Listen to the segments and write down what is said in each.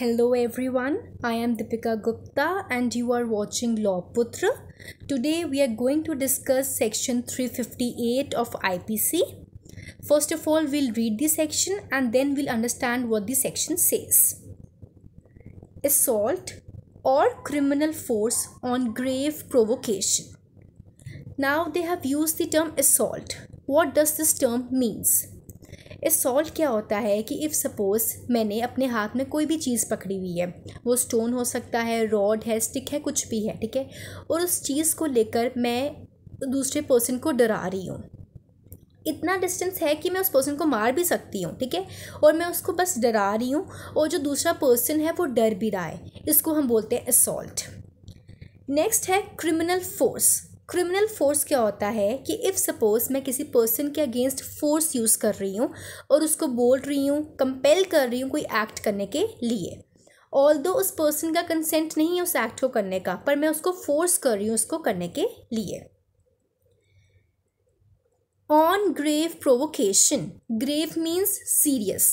Hello everyone, I am Deepika Gupta and you are watching Law Putra. Today we are going to discuss section 358 of IPC. First of all, we'll read the section and then we'll understand what the section says. Assault or criminal force on grave provocation. Now they have used the term assault. What does this term means? Assault क्या होता है कि if suppose मैंने अपने हाथ में कोई भी चीज़ पकड़ी हुई है वो स्टोन हो सकता है रॉड है स्टिक है कुछ भी है ठीक है और उस चीज़ को लेकर मैं दूसरे पर्सन को डरा रही हूँ इतना डिस्टेंस है कि मैं उस पर्सन को मार भी सकती हूँ ठीक है और मैं उसको बस डरा रही हूँ और जो दूसरा पर्सन है वो डर भी रहा है इसको हम बोलते हैं असॉल्ट नेक्स्ट है क्रिमिनल फोर्स क्रिमिनल फोर्स क्या होता है कि इफ़ सपोज़ मैं किसी पर्सन के अगेंस्ट फोर्स यूज़ कर रही हूँ और उसको बोल रही हूँ कंपेल कर रही हूँ कोई एक्ट करने के लिए ऑल दो उस पर्सन का कंसेंट नहीं है उस एक्ट को करने का पर मैं उसको फोर्स कर रही हूँ उसको करने के लिए on grave provocation grave means serious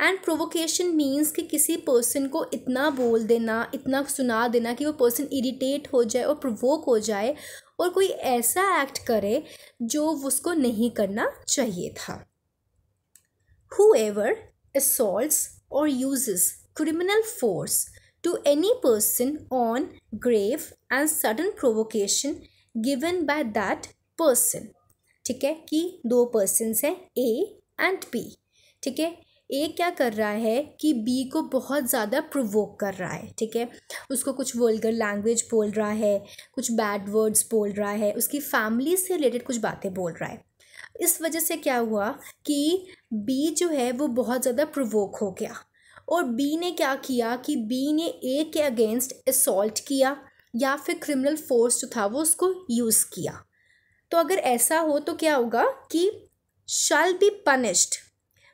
and provocation means कि किसी पर्सन को इतना बोल देना इतना सुना देना कि वो पर्सन इरिटेट हो जाए और प्रोवोक हो जाए और कोई ऐसा एक्ट करे जो उसको नहीं करना चाहिए था whoever assault or use criminal force to any person on grave and sudden provocation given by that person ठीक है कि दो पर्सनस हैं ए एंड बी ठीक है ए क्या कर रहा है कि बी को बहुत ज़्यादा प्रोवोक कर रहा है ठीक है उसको कुछ वोलगर लैंग्वेज बोल रहा है कुछ बैड वर्ड्स बोल रहा है उसकी फैमिली से रिलेटेड कुछ बातें बोल रहा है इस वजह से क्या हुआ कि बी जो है वो बहुत ज़्यादा प्रोवोक हो गया और बी ने क्या किया कि बी ने ए के अगेंस्ट असोल्ट किया या फिर क्रिमिनल फोर्स जो था वो उसको यूज़ किया तो अगर ऐसा हो तो क्या होगा कि shall be punished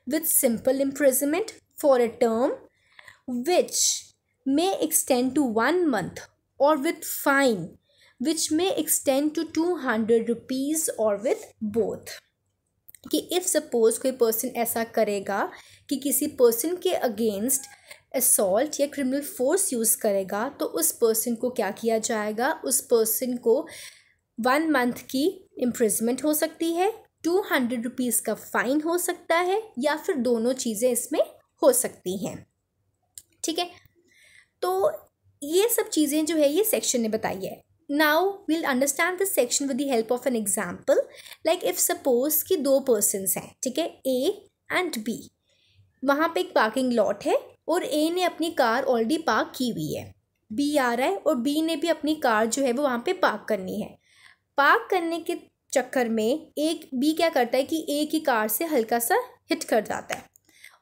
with simple imprisonment for a term which may extend to one month or with fine which may extend to 200 rupees or with both कि इफ़ सपोज़ कोई पर्सन ऐसा करेगा कि किसी पर्सन के अगेंस्ट असॉल्ट या criminal force use करेगा तो उस पर्सन को क्या किया जाएगा उस पर्सन को वन मंथ की इम्प्रिजमेंट हो सकती है टू हंड्रेड रुपीज़ का फ़ाइन हो सकता है या फिर दोनों चीज़ें इसमें हो सकती हैं ठीक है तो ये सब चीज़ें जो है ये सेक्शन ने बताई है now we'll understand this section with the help of an example like if suppose कि दो पर्सनस हैं ठीक है ए एंड बी वहाँ पे एक पार्किंग लॉट है और ए ने अपनी कार ऑलरेडी पार्क की हुई है बी आ रहा है और बी ने भी अपनी कार जो है वो वहाँ पे पार्क करनी है पार्क करने के चक्कर में एक बी क्या करता है कि ए की कार से हल्का सा हिट कर जाता है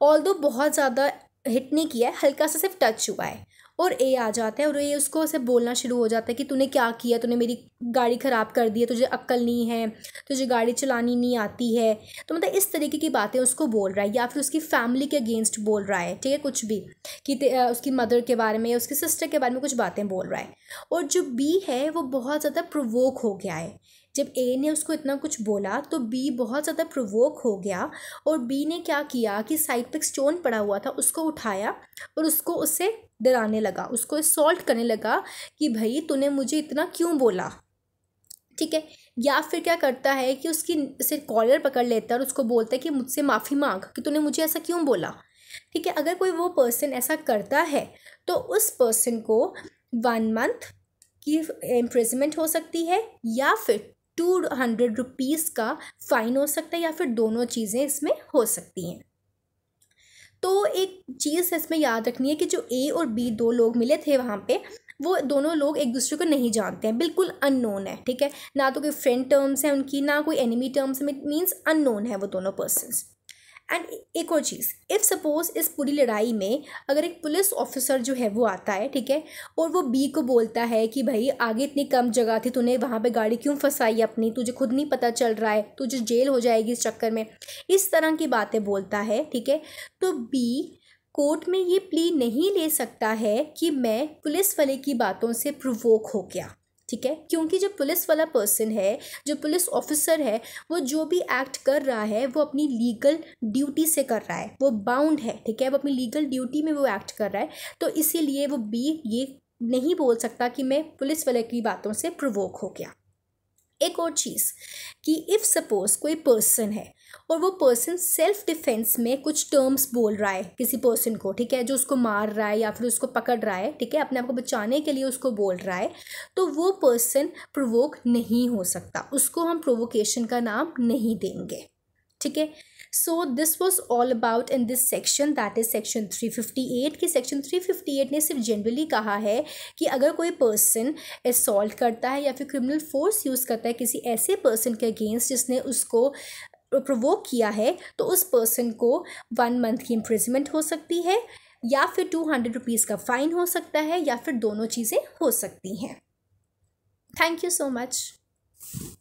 ऑल दो बहुत ज़्यादा हिट नहीं किया है हल्का सा सिर्फ टच हुआ है और ए आ जाता है और ए उसको ऐसे बोलना शुरू हो जाता है कि तूने क्या किया तूने मेरी गाड़ी ख़राब कर दी है तुझे अक्ल नहीं है तुझे गाड़ी चलानी नहीं आती है तो मतलब इस तरीके की बातें उसको बोल रहा है या फिर उसकी फैमिली के अगेंस्ट बोल रहा है ठीक है कुछ भी कि उसकी मदर के बारे में उसकी सिस्टर के बारे में कुछ बातें बोल रहा है और जो बी है वो बहुत ज़्यादा प्रोवोक हो गया है जब ए ने उसको इतना कुछ बोला तो बी बहुत ज़्यादा प्रोवोक हो गया और बी ने क्या किया कि साइड पर स्टोन पड़ा हुआ था उसको उठाया और उसको उससे डराने लगा उसको सॉल्ट करने लगा कि भाई तूने मुझे इतना क्यों बोला ठीक है या फिर क्या करता है कि उसकी से कॉलर पकड़ लेता है और उसको बोलता है कि मुझसे माफ़ी मांग कि तूने मुझे ऐसा क्यों बोला ठीक है अगर कोई वो पर्सन ऐसा करता है तो उस पर्सन को वन मंथ की एम्प्रेजमेंट हो सकती है या फिर टू हंड्रेड रुपीज़ का फ़ाइन हो सकता है या फिर दोनों चीज़ें इसमें हो सकती हैं तो एक चीज़ इसमें याद रखनी है कि जो ए और बी दो लोग मिले थे वहाँ पे वो दोनों लोग एक दूसरे को नहीं जानते हैं बिल्कुल अननोन है ठीक है ना तो कोई फ्रेंड टर्म्स है उनकी ना कोई एनिमी टर्म्स में मीन्स अननोन है वो दोनों पर्सनस एंड एक और चीज़ इफ़ सपोज़ इस पूरी लड़ाई में अगर एक पुलिस ऑफिसर जो है वो आता है ठीक है और वो बी को बोलता है कि भाई आगे इतनी कम जगह थी तूने वहाँ पे गाड़ी क्यों फंसाई अपनी तुझे खुद नहीं पता चल रहा है तुझे जेल हो जाएगी इस चक्कर में इस तरह की बातें बोलता है ठीक है तो बी कोर्ट में ये प्ली नहीं ले सकता है कि मैं पुलिस वाले की बातों से प्रोवोक हो गया ठीक है क्योंकि जो पुलिस वाला पर्सन है जो पुलिस ऑफिसर है वो जो भी एक्ट कर रहा है वो अपनी लीगल ड्यूटी से कर रहा है वो बाउंड है ठीक है वो अपनी लीगल ड्यूटी में वो एक्ट कर रहा है तो इसीलिए वो बी ये नहीं बोल सकता कि मैं पुलिस वाले की बातों से प्रोवोक हो गया एक और चीज़ कि इफ़ सपोज़ कोई पर्सन है और वो पर्सन सेल्फ डिफेंस में कुछ टर्म्स बोल रहा है किसी पर्सन को ठीक है जो उसको मार रहा है या फिर उसको पकड़ रहा है ठीक है अपने आप को बचाने के लिए उसको बोल रहा है तो वो पर्सन प्रोवोक नहीं हो सकता उसको हम प्रोवोकेशन का नाम नहीं देंगे ठीक है so this was all about in this section that is section three fifty eight कि सेक्शन थ्री फिफ्टी एट ने सिर्फ जनरली कहा है कि अगर कोई पर्सन असॉल्ट करता है या फिर क्रिमिनल फोर्स यूज़ करता है किसी ऐसे पर्सन के अगेंस्ट जिसने उसको प्रोवोक किया है तो उस पर्सन को वन मंथ की इम्प्रिजमेंट हो सकती है या फिर टू हंड्रेड रुपीज़ का फ़ाइन हो सकता है या फिर दोनों चीज़ें हो सकती हैं थैंक यू सो मच